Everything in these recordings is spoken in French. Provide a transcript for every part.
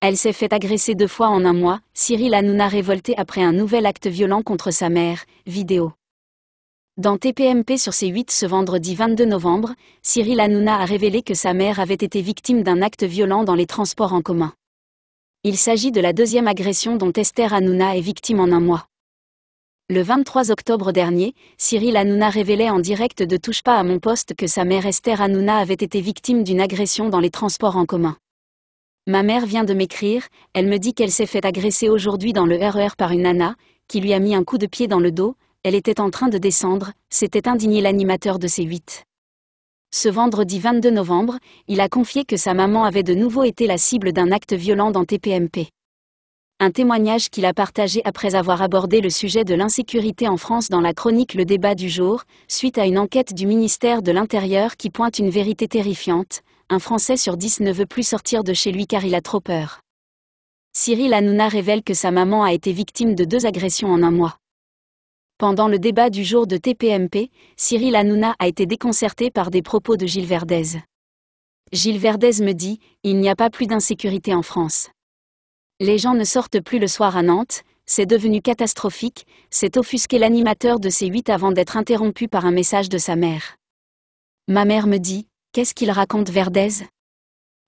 Elle s'est fait agresser deux fois en un mois, Cyril Hanouna révolté après un nouvel acte violent contre sa mère, vidéo. Dans TPMP sur C8 ce vendredi 22 novembre, Cyril Hanouna a révélé que sa mère avait été victime d'un acte violent dans les transports en commun. Il s'agit de la deuxième agression dont Esther Hanouna est victime en un mois. Le 23 octobre dernier, Cyril Hanouna révélait en direct de Touche pas à mon poste que sa mère Esther Hanouna avait été victime d'une agression dans les transports en commun. Ma mère vient de m'écrire, elle me dit qu'elle s'est fait agresser aujourd'hui dans le RER e par une nana, qui lui a mis un coup de pied dans le dos, elle était en train de descendre, c'était indigné l'animateur de ces huit. » Ce vendredi 22 novembre, il a confié que sa maman avait de nouveau été la cible d'un acte violent dans TPMP. Un témoignage qu'il a partagé après avoir abordé le sujet de l'insécurité en France dans la chronique Le débat du jour, suite à une enquête du ministère de l'Intérieur qui pointe une vérité terrifiante, un Français sur dix ne veut plus sortir de chez lui car il a trop peur. Cyril Hanouna révèle que sa maman a été victime de deux agressions en un mois. Pendant le débat du jour de TPMP, Cyril Hanouna a été déconcerté par des propos de Gilles Verdez. Gilles Verdez me dit Il n'y a pas plus d'insécurité en France. Les gens ne sortent plus le soir à Nantes, c'est devenu catastrophique, s'est offusqué l'animateur de ces huit avant d'être interrompu par un message de sa mère. Ma mère me dit Qu'est-ce qu'il raconte Verdez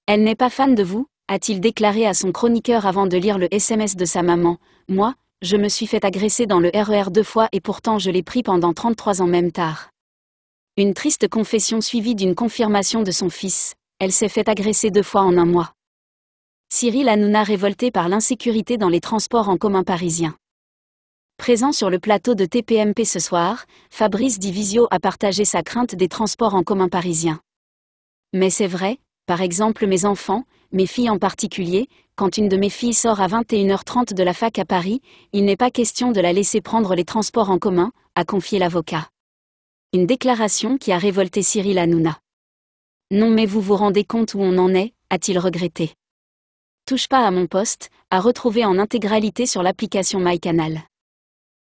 Elle n'est pas fan de vous, a-t-il déclaré à son chroniqueur avant de lire le SMS de sa maman. Moi, je me suis fait agresser dans le RER e deux fois et pourtant je l'ai pris pendant 33 ans même tard. Une triste confession suivie d'une confirmation de son fils. Elle s'est fait agresser deux fois en un mois. Cyril Hanouna révolté par l'insécurité dans les transports en commun parisiens. Présent sur le plateau de TPMP ce soir, Fabrice Divisio a partagé sa crainte des transports en commun parisiens. Mais c'est vrai, par exemple mes enfants, mes filles en particulier, quand une de mes filles sort à 21h30 de la fac à Paris, il n'est pas question de la laisser prendre les transports en commun, a confié l'avocat. Une déclaration qui a révolté Cyril Hanouna. Non mais vous vous rendez compte où on en est, a-t-il regretté. Touche pas à mon poste, à retrouver en intégralité sur l'application MyCanal.